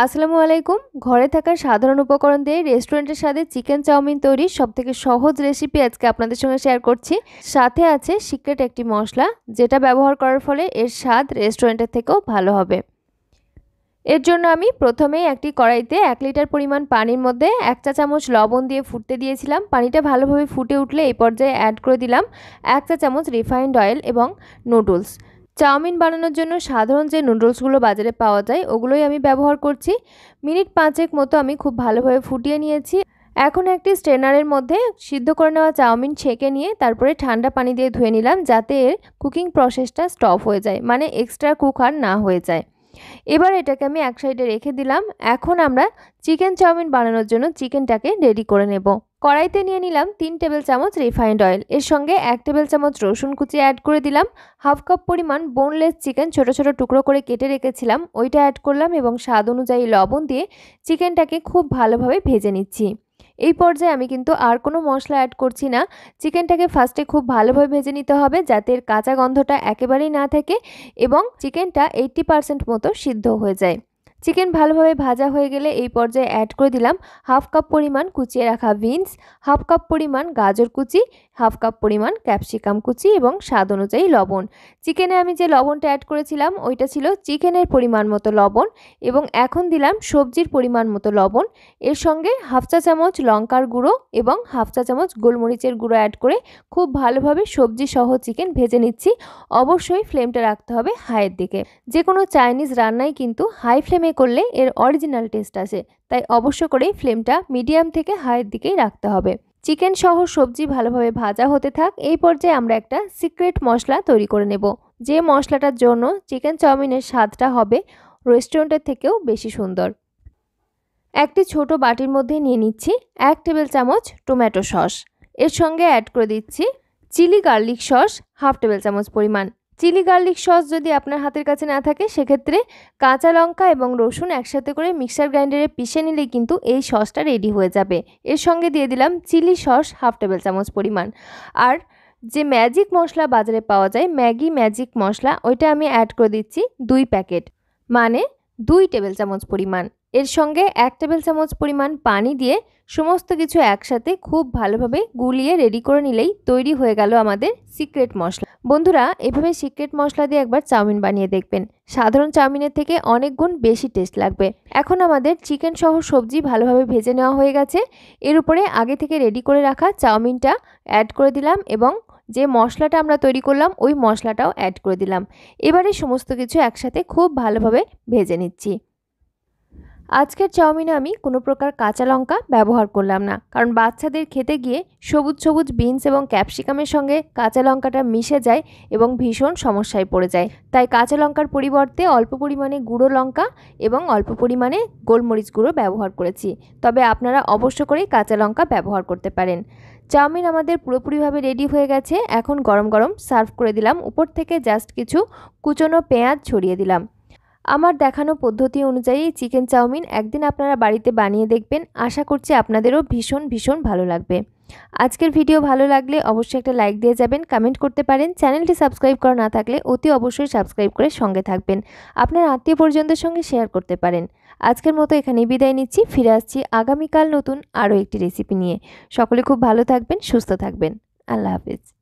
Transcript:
আসসালামু আলাইকুম ঘরে থাকা সাধারণ উপকরণ দিয়ে রেস্টুরেন্টের স্বাদে চিকেন চাউমিন তৈরি সবথেকে সহজ রেসিপি আজকে আপনাদের সঙ্গে শেয়ার করছি সাথে আছে সিক্রেট একটি মশলা যেটা ব্যবহার করার ফলে এর স্বাদ রেস্টুরেন্টের থেকেও ভালো হবে এর জন্য আমি প্রথমেই একটি কড়াইতে এক লিটার পরিমাণ পানির মধ্যে এক চা চামচ লবণ দিয়ে ফুটতে দিয়েছিলাম পানিটা ভালোভাবে ফুটে উঠলে এই পর্যায়ে অ্যাড করে দিলাম এক চা চামচ রিফাইন্ড অয়েল এবং নুডলস চাউমিন বানানোর জন্য সাধারণ যে নুডলসগুলো বাজারে পাওয়া যায় ওগুলোই আমি ব্যবহার করছি মিনিট পাঁচেক মতো আমি খুব ভালোভাবে ফুটিয়ে নিয়েছি এখন একটি স্ট্রেনারের মধ্যে সিদ্ধ করে নেওয়া চাউমিন ছেঁকে নিয়ে তারপরে ঠান্ডা পানি দিয়ে ধুয়ে নিলাম যাতে এর কুকিং প্রসেসটা স্টপ হয়ে যায় মানে এক্সট্রা কুক আর না হয়ে যায় এবার এটাকে আমি এক সাইডে রেখে দিলাম এখন আমরা চিকেন চাউমিন বানানোর জন্য চিকেনটাকে রেডি করে নেব কড়াইতে নিয়ে নিলাম তিন টেবিল চামচ রিফাইন্ড অয়েল এর সঙ্গে এক টেবিল চামচ রসুন কুচি অ্যাড করে দিলাম হাফ কাপ পরিমাণ বোনলেস চিকেন ছোট ছোট টুকরো করে কেটে রেখেছিলাম ওইটা অ্যাড করলাম এবং স্বাদ অনুযায়ী লবণ দিয়ে চিকেনটাকে খুব ভালোভাবে ভেজে নিচ্ছি এই পর্যায়ে আমি কিন্তু আর কোনো মশলা অ্যাড করছি না চিকেনটাকে ফার্স্টে খুব ভালোভাবে ভেজে নিতে হবে যাতে কাঁচা গন্ধটা একেবারেই না থাকে এবং চিকেনটা এইট্টি পার্সেন্ট মতো সিদ্ধ হয়ে যায় চিকেন ভালোভাবে ভাজা হয়ে গেলে এই পর্যায়ে অ্যাড করে দিলাম হাফ কাপ পরিমাণ কুচিয়ে রাখা বিনস হাফ কাপ পরিমাণ গাজর কুচি হাফ কাপ পরিমাণ ক্যাপসিকাম কুচি এবং স্বাদ অনুযায়ী লবণ চিকেনে আমি যে লবণটা অ্যাড করেছিলাম ওইটা ছিল চিকেনের পরিমাণ মতো লবণ এবং এখন দিলাম সবজির পরিমাণ মতো লবণ এর সঙ্গে হাফ চা চামচ লঙ্কার গুঁড়ো এবং হাফ চা চামচ গোলমরিচের গুঁড়ো অ্যাড করে খুব ভালোভাবে সবজি সহ চিকেন ভেজে নিচ্ছি অবশ্যই ফ্লেমটা রাখতে হবে হাইয়ের দিকে যে কোনো চাইনিজ রান্নাই কিন্তু হাই ফ্লেমে করলে এর অরিজিনাল টেস্ট আসে তাই অবশ্য করেই ফ্লেমটা মিডিয়াম থেকে হাইয়ের দিকেই রাখতে হবে চিকেন সহ সবজি ভালোভাবে ভাজা হতে থাক এই পর্যায়ে আমরা একটা সিক্রেট মশলা তৈরি করে নেব যে মশলাটার জন্য চিকেন চাউমিনের স্বাদটা হবে রেস্টুরেন্টের থেকেও বেশি সুন্দর একটি ছোট বাটির মধ্যে নিয়ে নিচ্ছি এক টেবিল চামচ টমেটো সস এর সঙ্গে অ্যাড করে দিচ্ছি chilli garlic sauce half table চামচ পরিমাণ চিলি গার্লিক সস যদি আপনার হাতের কাছে না থাকে সেক্ষেত্রে কাঁচা লঙ্কা এবং রসুন একসাথে করে মিক্সার গ্রাইন্ডারে পিষে নিলে কিন্তু এই সসটা রেডি হয়ে যাবে এর সঙ্গে দিয়ে দিলাম চিলি সস হাফ টেবিল চামচ পরিমাণ আর যে ম্যাজিক মশলা বাজারে পাওয়া যায় ম্যাগি ম্যাজিক মশলা ওইটা আমি অ্যাড করে দিচ্ছি দুই প্যাকেট মানে দুই টেবিল চামচ পরিমাণ এর সঙ্গে এক টেবিল চামচ পরিমাণ পানি দিয়ে সমস্ত কিছু একসাথে খুব ভালোভাবে গুলিয়ে রেডি করে নিলেই তৈরি হয়ে গেল আমাদের সিক্রেট মশলা বন্ধুরা এভাবে সিক্রেট মশলা দিয়ে একবার চাউমিন বানিয়ে দেখবেন সাধারণ চাউমিনের থেকে অনেক গুণ বেশি টেস্ট লাগবে এখন আমাদের চিকেন সহ সবজি ভালোভাবে ভেজে নেওয়া হয়ে গেছে এর উপরে আগে থেকে রেডি করে রাখা চাউমিনটা অ্যাড করে দিলাম এবং যে মশলাটা আমরা তৈরি করলাম ওই মশলাটাও অ্যাড করে দিলাম এবারে সমস্ত কিছু একসাথে খুব ভালোভাবে ভেজে নিচ্ছি আজকের চাউমিনে আমি কোনো প্রকার কাঁচা লঙ্কা ব্যবহার করলাম না কারণ বাচ্চাদের খেতে গিয়ে সবুজ সবুজ বিনস এবং ক্যাপসিকামের সঙ্গে কাঁচা লঙ্কাটা মিশে যায় এবং ভীষণ সমস্যায় পড়ে যায় তাই কাঁচা লঙ্কার পরিবর্তে অল্প পরিমাণে গুঁড়ো লঙ্কা এবং অল্প পরিমাণে গোলমরিচ গুঁড়ো ব্যবহার করেছি তবে আপনারা অবশ্য করেই কাঁচা লঙ্কা ব্যবহার করতে পারেন চাউমিন আমাদের পুরোপুরিভাবে রেডি হয়ে গেছে এখন গরম গরম সার্ভ করে দিলাম উপর থেকে জাস্ট কিছু কুচনো পেঁয়াজ ছড়িয়ে দিলাম আমার দেখানো পদ্ধতি অনুযায়ী চিকেন চাউমিন একদিন আপনারা বাড়িতে বানিয়ে দেখবেন আশা করছি আপনাদেরও ভীষণ ভীষণ ভালো লাগবে আজকের ভিডিও ভালো লাগলে অবশ্যই একটা লাইক দিয়ে যাবেন কমেন্ট করতে পারেন চ্যানেলটি সাবস্ক্রাইব করা না থাকলে অতি অবশ্যই সাবস্ক্রাইব করে সঙ্গে থাকবেন আপনার আত্মীয় পরিজনদের সঙ্গে শেয়ার করতে পারেন আজকের মতো এখানেই বিদায় নিচ্ছি ফিরে আসছি আগামীকাল নতুন আরও একটি রেসিপি নিয়ে সকলে খুব ভালো থাকবেন সুস্থ থাকবেন আল্লাহ হাফিজ